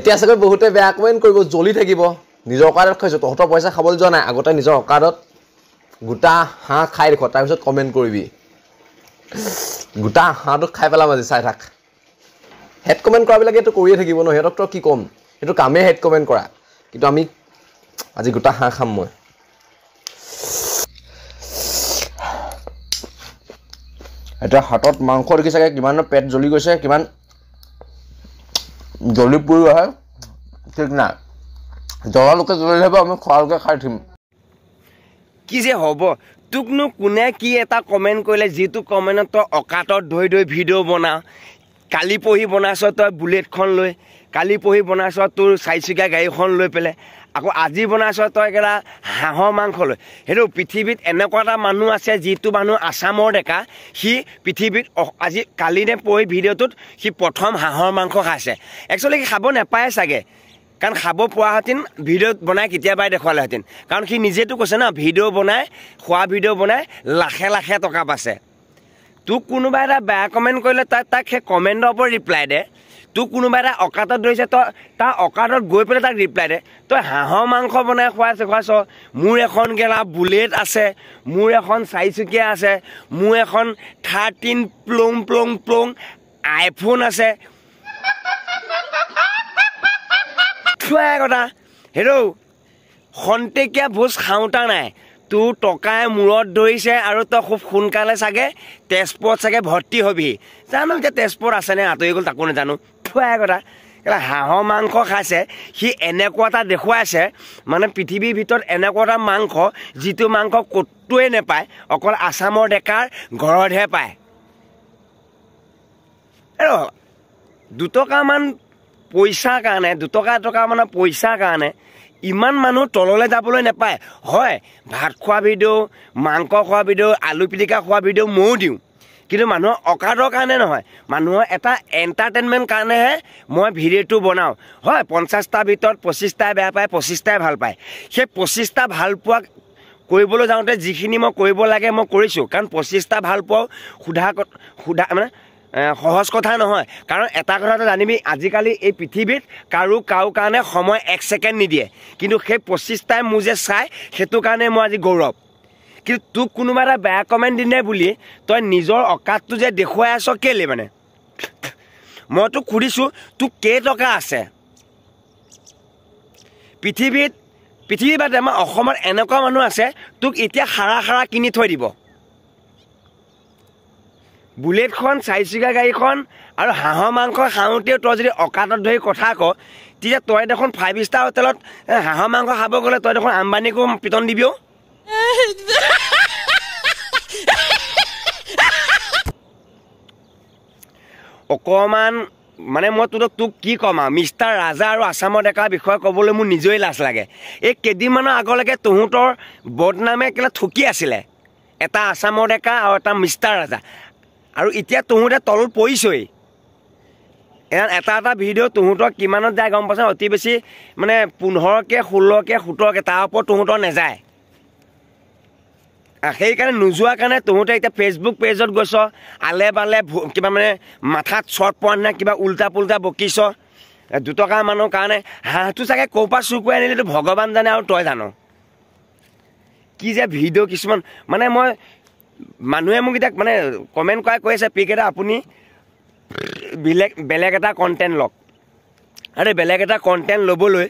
এতিয়া চাগে বহুতে বেয়া কমেণ্ট কৰিব জ্বলি থাকিব নিজৰ অকাৰত খাইছোঁ তহঁতৰ পইচা খাবলৈ যোৱা নাই আগতে নিজৰ অকাৰত গোটা হাঁহ খাই দেখ তাৰপিছত কমেণ্ট কৰিবি গোটা হাঁহটো খাই পেলাম আজি চাই থাক হেড কমেণ্ট কৰাবিলাকে এইটো কৰিয়ে থাকিব ন সিহঁতক তই কি ক'ম সেইটো কামেই হেড কমেণ্ট কৰা কিন্তু আমি আজি গোটা হাঁহ খাম মই এতিয়া হাতত মাংস দেখিছাগৈ কিমান পেট জ্বলি গৈছে কিমান জ্বলি পৰিবহে ঠিক নাই জ্বলালোকে জ্বলিলেহে আমি খোৱালোকে খাই উঠিম কি যে হ'ব তোকনো কোনে কি এটা কমেণ্ট কৰিলে যিটো কমেণ্টত তই অকাতত ধৰি ধৰি ভিডিঅ' বনা কালি পঢ়ি বনাইছ তই বুলেটখন লৈ কালি পঢ়ি বনাইছ তোৰ চাৰিচকীয়া গাড়ীখন লৈ পেলাই আকৌ আজি বনাইছ তই কেৰা হাঁহৰ মাংস লৈ সেইটো পৃথিৱীত এনেকুৱা এটা মানুহ আছে যিটো মানুহ আছামৰ ডেকা সি পৃথিৱীত আজি কালি নে পৰি ভিডিঅ'টোত সি প্ৰথম হাঁহৰ মাংস খাইছে একচুৱেলি সি খাব নাপায় চাগে কাৰণ খাব পৰাহেঁতেন ভিডিঅ'ত বনাই কেতিয়াবাই দেখুৱালেহেঁতেন কাৰণ সি নিজেতো কৈছে ন ভিডিঅ' বনাই খোৱা ভিডিঅ' বনাই লাখে লাখে টকা পাইছে তোক কোনোবা এটা বেয়া কমেণ্ট কৰিলে তাই তাক সেই কমেণ্টৰ ওপৰত ৰিপ্লাই দে তোক কোনোবা এটা অকাতত ধৰিছে তই তাৰ অকাতত গৈ পেলাই তাক ৰিপ্লাই দে তই হাঁহৰ মাংস বনাই খুৱাইছে খুৱাইছ মোৰ এখন গেলা বুলেট আছে মোৰ এখন চাৰিচুকীয়া আছে মোৰ এখন থাৰ্টিন প্লং প্লং প্লং আইফোন আছে খুৱাই কথা হেৰৌ খন্তেকীয়া ভোজ খাওঁতা নাই তোৰ টকাই মূৰত ধৰিছে আৰু তই খুব সোনকালে চাগে তেজপুৰত চাগে ভৰ্তি হ'বি জানো এতিয়া তেজপুৰত আছেনে আঁতৰি গ'ল তাকো নাজানো দেখুৱাই কথা এটা হাঁহৰ মাংস খাইছে সি এনেকুৱা এটা দেখুৱাইছে মানে পৃথিৱীৰ ভিতৰত এনেকুৱা এটা মাংস যিটো মাংস ক'তোৱে নেপায় অকল আছামৰ ডেকাৰ ঘৰতহে পায় দুটকামান পইচাৰ কাৰণে দুটকা টকা মানে পইচাৰ কাৰণে ইমান মানুহ তললৈ যাবলৈ নেপায় হয় ভাত খোৱা বিধেও মাংস খোৱা বিধেও আলু পিটিকা খোৱা বিধেও ময়ো দিওঁ কিন্তু মানুহৰ অকাদৰ কাৰণে নহয় মানুহৰ এটা এণ্টাৰটেইনমেণ্ট কাৰণেহে মই ভিডিঅ'টো বনাওঁ হয় পঞ্চাছটাৰ ভিতৰত পঁচিছটাই বেয়া পায় পঁচিছটাই ভাল পায় সেই পঁচিছটা ভাল পোৱা কৰিবলৈ যাওঁতে যিখিনি মই কৰিব লাগে মই কৰিছোঁ কাৰণ পঁচিছটা ভাল পোৱাও সোধা সোধা মানে সহজ কথা নহয় কাৰণ এটা কথাটো জানিবি আজিকালি এই পৃথিৱীত কাৰো কাৰো কাৰণে সময় এক ছেকেণ্ড নিদিয়ে কিন্তু সেই পঁচিছটাই মোৰ যে চাই সেইটো কাৰণে মই আজি গৌৰৱ কিন্তু তোক কোনোবা এটা বেয়া কমেণ্ট দিনে বুলি তই নিজৰ অকাতটো যে দেখুৱাই আছ কেলে মানে মই তোক সুধিছোঁ তোক কেইটকা আছে পৃথিৱীত পৃথিৱীৰ বাদে আমাৰ অসমত এনেকুৱা মানুহ আছে তোক এতিয়া সাৰা সাৰা কিনি থৈ দিব বুলেটখন চাৰিচকীয়া গাড়ীখন আৰু হাঁহৰ মাংস খাওঁতেও তই যদি অকাতত ধৰি কথা কৱ তেতিয়া তই দেখোন ফাইভ ষ্টাৰ হোটেলত হাঁহৰ মাংস খাব গ'লে তই দেখোন আম্বানীকো পিটন দিবিও অকণমান মানে মই তোক তোক কি ক'ম আৰু মিষ্টাৰ ৰাজা আৰু আছামৰ ডেকাৰ বিষয়ে ক'বলৈ মোৰ নিজেই লাজ লাগে এই কেইদিনমানৰ আগলৈকে তহঁতৰ বদনামে কেলে থুকি আছিলে এটা আছামৰ ডেকা আৰু এটা মিষ্টাৰ ৰাজা আৰু এতিয়া তহঁতে তলত পৰিছই এটা এটা ভিডিঅ' তহঁতৰ কিমানত যায় গম পাইছ অতি বেছি মানে পোন্ধৰকৈ ষোল্লকৈ সোতৰকৈ তাৰ ওপৰত তহঁতৰ নেযায় সেইকাৰণে নোযোৱাৰ কাৰণে তহঁতে এতিয়া ফেচবুক পেজত গৈছ আলে বালে কিবা মানে মাথাত চৰ্ট পোৱা নাই কিবা উল্টা পুল্টা বকিছ দুটকা মানুহ কাৰণে হাঁহটো চাগে ক'ৰ পৰা চুকুৱাই কৰি আনিলেতো ভগৱান জানে আৰু তই জান কি যে ভিডিঅ' কিছুমান মানে মই মানুহে মোক এতিয়া মানে কমেণ্ট কৰাই কৈ আছে পিকেটা আপুনি বেলেগ বেলেগ এটা কণ্টেণ্ট লওক আৰে বেলেগ এটা কণ্টেণ্ট ল'বলৈ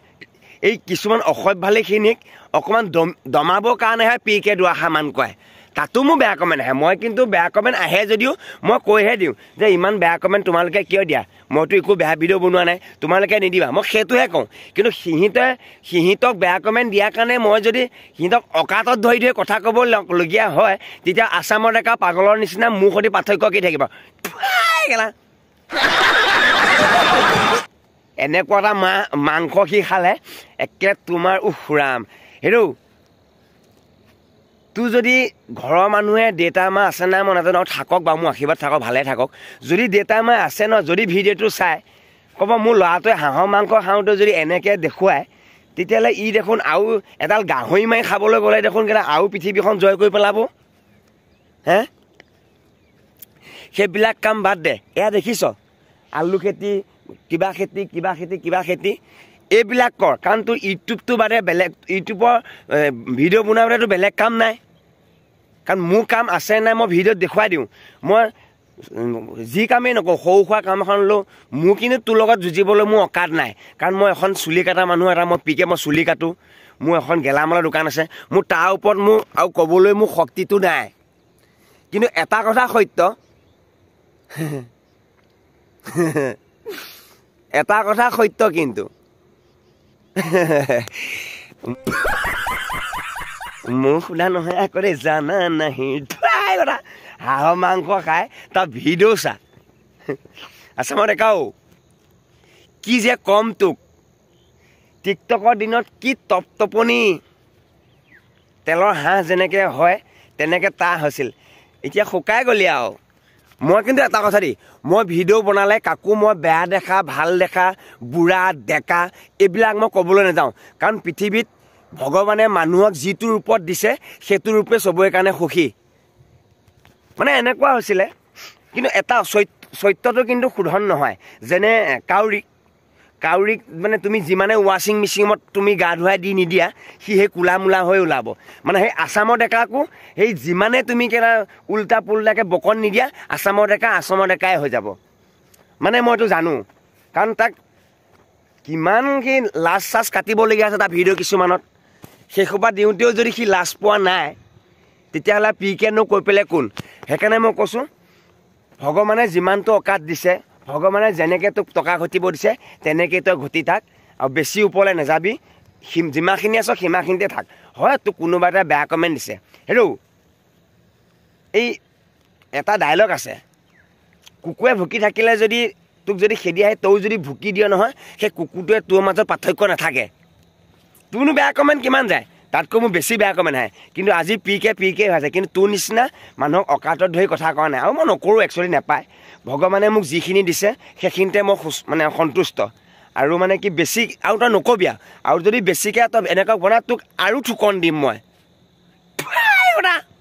এই কিছুমান অসভ্যালিখিনিক অকণমান দম দমাবৰ কাৰণেহে পি কে দুআষা মান কয় তাতো মোৰ বেয়া কমেণ্ট আহে মই কিন্তু বেয়া কমেণ্ট আহে যদিও মই কৈহে দিওঁ যে ইমান বেয়া কমেণ্ট তোমালোকে কিয় দিয়া মইতো একো বেয়া ভিডিঅ' বনোৱা নাই তোমালোকে নিদিবা মই সেইটোহে কওঁ কিন্তু সিহঁতে সিহঁতক বেয়া কমেণ্ট দিয়াৰ কাৰণে মই যদি সিহঁতক অকাতত ধৰি ধৰি কথা ক'বলগীয়া হয় তেতিয়া আছামৰ ডেকা পাগলৰ নিচিনা মোৰ সৈতে পাৰ্থক্য কি থাকিব এনেকুৱা এটা মা মাংস সি খালে একে তোমাৰ উখুৰাম হেৰৌ তোৰ যদি ঘৰৰ মানুহে দেউতা মা আছে নাই মই নাজানো থাকক বা মোৰ আশীৰ্বাদ থাকক ভালে থাকক যদি দেউতা মা আছে ন যদি ভিডিঅ'টো চাই ক'ব মোৰ ল'ৰাটোৱে হাঁহৰ মাংস খাওঁতে যদি এনেকৈ দেখুৱাই তেতিয়াহ'লে ই দেখোন আৰু এডাল গাহৰি মাৰি খাবলৈ গ'লে দেখোন কেলে আৰু পৃথিৱীখন জয় কৰি পেলাব হে সেইবিলাক কাম বাদ দে এয়া দেখিছ আলু খেতি কিবা খেতি কিবা খেতি কিবা খেতি এইবিলাক কৰ কাৰণ তোৰ ইউটিউবটো বাদে বেলেগ ইউটিউবৰ ভিডিঅ' বনাবলৈতো বেলেগ কাম নাই কাৰণ মোৰ কাম আছে নাই মই ভিডিঅ'ত দেখুৱাই দিওঁ মই যি কামেই নকওঁ সৰু সুৰা কাম এখন হ'লেও মোৰ কিন্তু তোৰ লগত যুঁজিবলৈ মোৰ অকাত নাই কাৰণ মই এখন চুলি কাটা মানুহ এটা মই পিকে মই চুলি কাটোঁ মোৰ এখন গেলামালৰ দোকান আছে মোৰ তাৰ ওপৰত মোৰ আৰু ক'বলৈ মোৰ শক্তিটো নাই কিন্তু এটা কথা সত্য এটা কথা সত্য কিন্তু মোৰ সোধা নহয় আকৌ জানা নাহি ধৰাই কথা হাঁহৰ মাংস খাই তাৰ ভিডিঅ' চা আচ্ছা মই দেখাও কি যে ক'ম তোক টিকটকৰ দিনত কি টপটপনি তেলৰ হাঁহ যেনেকৈ হয় তেনেকৈ তাহ হৈছিল এতিয়া শুকাই গ'লি আৰু মই কিন্তু এটা কথা দি মই ভিডিঅ' বনালে কাকো মই বেয়া দেখা ভাল দেখা বুঢ়া ডেকা এইবিলাক মই ক'বলৈ নাযাওঁ কাৰণ পৃথিৱীত ভগৱানে মানুহক যিটো ৰূপত দিছে সেইটো ৰূপে চবৰে কাৰণে সুখী মানে এনেকুৱা হৈছিলে কিন্তু এটা চৈত চৈত্যটো কিন্তু শোধন নহয় যেনে কাউৰীক কাউৰীক মানে তুমি যিমানে ৱাশ্বিং মেচিনত তুমি গা ধুৱাই দি নিদিয়া সি সেই কোলা মোলা হৈ ওলাব মানে সেই আছামৰ ডেকাকো সেই যিমানে তুমি কেনা ওল্টা পুল্টাকৈ বকন নিদিয়া আছামৰ ডেকা আছামৰ ডেকাই হৈ যাব মানে মইতো জানো কাৰণ তাক কিমান সি লাজ চাজ কাটিবলগীয়া আছে তাৰ ভিডিঅ' কিছুমানত শেষৰপৰা দিওঁতেও যদি সি লাজ পোৱা নাই তেতিয়াহ'লে পি কেনো কৈ পেলাই কোন সেইকাৰণে মই কৈছোঁ ভগৱানে যিমানটো অকাত দিছে ভগৱানে যেনেকৈ তোক টকা ঘটিব দিছে তেনেকৈ তই ঘটি থাক আৰু বেছি ওপৰলৈ নাযাবি যিমানখিনি আছ সিমানখিনিতে থাক হয় তোক কোনোবা এটা বেয়া কমেণ্ট দিছে হেল্ল' এই এটা ডাইলগ আছে কুকুৰে ভুকি থাকিলে যদি তোক যদি খেদি আহে তয়ো যদি ভুকি দিয় নহয় সেই কুকুৰটোৱে তোৰ মাজত পাৰ্থক্য নাথাকে তোৰনো বেয়া কমেণ্ট কিমান যায় তাতকৈ মোৰ বেছি বেয়া কমেণ্ট আহে কিন্তু আজি পি কে পি কে ভাজে কিন্তু তোৰ নিচিনা মানুহক অকাতত ধৰি কথা কোৱা নাই আৰু মই নকৰোঁ একচুৱেলি নাপায় ভগৱানে মোক যিখিনি দিছে সেইখিনিতে মই সু মানে সন্তুষ্ট আৰু মানে কি বেছি আৰু তই নক'বি আৰু যদি বেছিকৈ তই এনেকুৱা বনাই তোক আৰু থুকন দিম মই